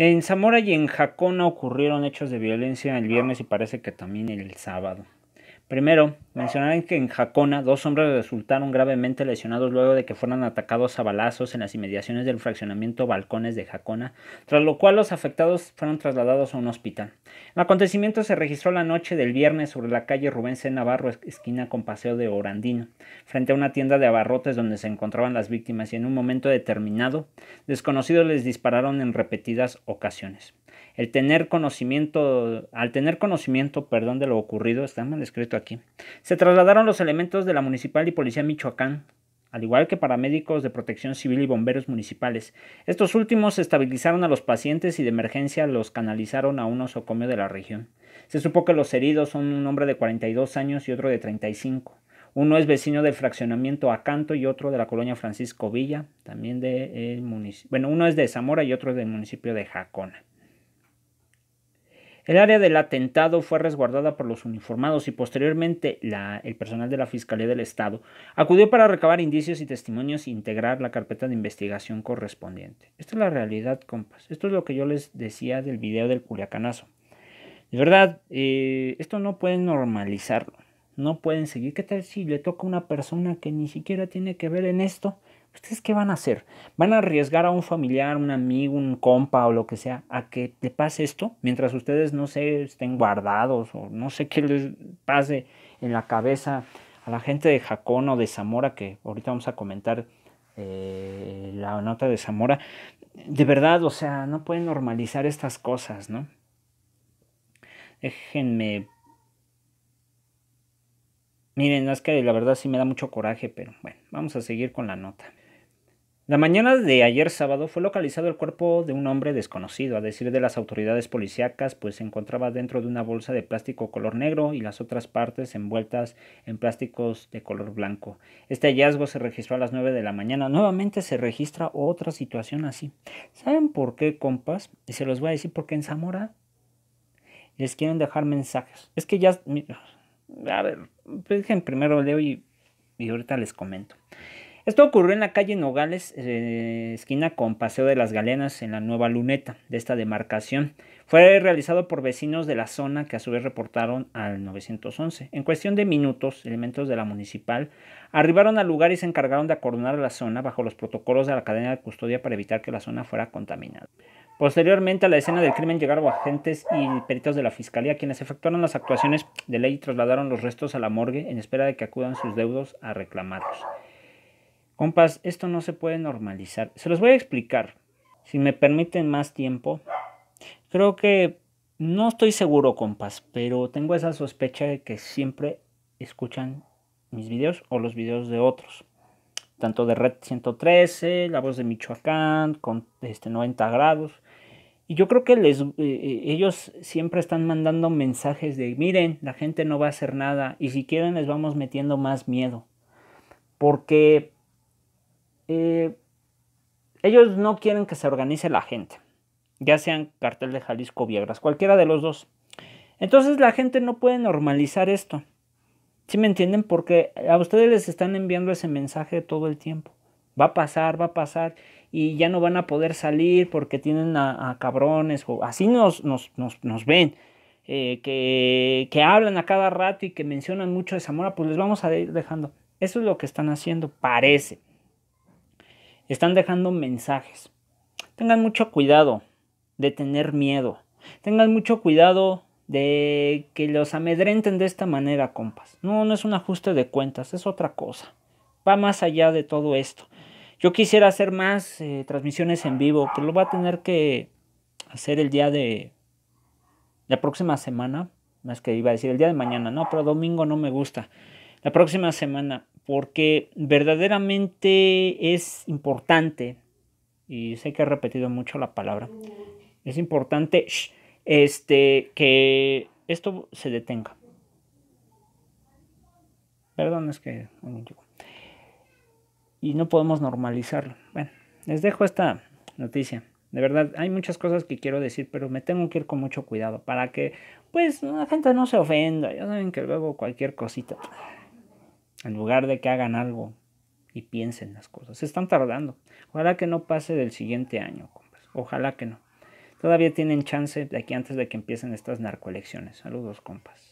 En Zamora y en Jacona ocurrieron hechos de violencia el ah. viernes y parece que también el sábado. Primero, mencionaron que en Jacona dos hombres resultaron gravemente lesionados luego de que fueran atacados a balazos en las inmediaciones del fraccionamiento Balcones de Jacona, tras lo cual los afectados fueron trasladados a un hospital. El acontecimiento se registró la noche del viernes sobre la calle Rubén C. Navarro, esquina con Paseo de Orandino, frente a una tienda de abarrotes donde se encontraban las víctimas y en un momento determinado, desconocidos les dispararon en repetidas ocasiones. El tener conocimiento, al tener conocimiento, perdón, de lo ocurrido, está mal escrito aquí, se trasladaron los elementos de la Municipal y Policía Michoacán, al igual que paramédicos de protección civil y bomberos municipales. Estos últimos estabilizaron a los pacientes y de emergencia los canalizaron a un osocomio de la región. Se supo que los heridos son un hombre de 42 años y otro de 35. Uno es vecino del fraccionamiento Acanto y otro de la colonia Francisco Villa, también de eh, municipio. Bueno, uno es de Zamora y otro del municipio de Jacona. El área del atentado fue resguardada por los uniformados y posteriormente el personal de la Fiscalía del Estado acudió para recabar indicios y testimonios e integrar la carpeta de investigación correspondiente. Esta es la realidad, compas. Esto es lo que yo les decía del video del Culiacanazo. De verdad, eh, esto no pueden normalizarlo. No pueden seguir. ¿Qué tal si le toca a una persona que ni siquiera tiene que ver en esto? ¿ustedes qué van a hacer? ¿Van a arriesgar a un familiar, un amigo, un compa o lo que sea a que le pase esto mientras ustedes no se estén guardados o no sé qué les pase en la cabeza a la gente de Jacón o de Zamora, que ahorita vamos a comentar eh, la nota de Zamora? De verdad, o sea, no pueden normalizar estas cosas, ¿no? Déjenme Miren, es que la verdad sí me da mucho coraje, pero bueno, vamos a seguir con la nota. La mañana de ayer sábado fue localizado el cuerpo de un hombre desconocido, a decir de las autoridades policíacas, pues se encontraba dentro de una bolsa de plástico color negro y las otras partes envueltas en plásticos de color blanco. Este hallazgo se registró a las 9 de la mañana. Nuevamente se registra otra situación así. ¿Saben por qué, compas? Y se los voy a decir porque en Zamora les quieren dejar mensajes. Es que ya... A ver, pues, dejen primero leo y, y ahorita les comento. Esto ocurrió en la calle Nogales, eh, esquina con Paseo de las Galenas, en la nueva luneta de esta demarcación. Fue realizado por vecinos de la zona que a su vez reportaron al 911. En cuestión de minutos, elementos de la municipal arribaron al lugar y se encargaron de acordonar la zona bajo los protocolos de la cadena de custodia para evitar que la zona fuera contaminada. Posteriormente a la escena del crimen llegaron agentes y peritos de la fiscalía, quienes efectuaron las actuaciones de ley y trasladaron los restos a la morgue en espera de que acudan sus deudos a reclamarlos. Compas, esto no se puede normalizar. Se los voy a explicar. Si me permiten más tiempo. Creo que no estoy seguro, compas, pero tengo esa sospecha de que siempre escuchan mis videos o los videos de otros. Tanto de Red 113, La Voz de Michoacán, con este 90 grados. Y yo creo que les, eh, eh, ellos siempre están mandando mensajes de, miren, la gente no va a hacer nada y si quieren les vamos metiendo más miedo. Porque eh, ellos no quieren que se organice la gente, ya sean cartel de Jalisco Viegras, cualquiera de los dos. Entonces la gente no puede normalizar esto. ¿Sí me entienden? Porque a ustedes les están enviando ese mensaje todo el tiempo. Va a pasar, va a pasar y ya no van a poder salir porque tienen a, cabrones o así nos, nos, ven. Eh, que, que, hablan a cada rato y que mencionan mucho de Zamora, pues les vamos a ir dejando. Eso es lo que están haciendo, parece están dejando mensajes. Tengan mucho cuidado de tener miedo. Tengan mucho cuidado de que los amedrenten de esta manera, compas. No, no es un ajuste de cuentas, es otra cosa. Va más allá de todo esto. Yo quisiera hacer más eh, transmisiones en vivo, pero lo va a tener que hacer el día de la próxima semana. Más que iba a decir el día de mañana, no, pero domingo no me gusta. La próxima semana, porque verdaderamente es importante, y sé que he repetido mucho la palabra, es importante este, que esto se detenga. Perdón, es que... Y no podemos normalizarlo. Bueno, les dejo esta noticia. De verdad, hay muchas cosas que quiero decir, pero me tengo que ir con mucho cuidado para que, pues, la gente no se ofenda. Ya saben que luego cualquier cosita en lugar de que hagan algo y piensen las cosas. Se están tardando. Ojalá que no pase del siguiente año, compas. Ojalá que no. Todavía tienen chance de aquí antes de que empiecen estas narcoelecciones. Saludos, compas.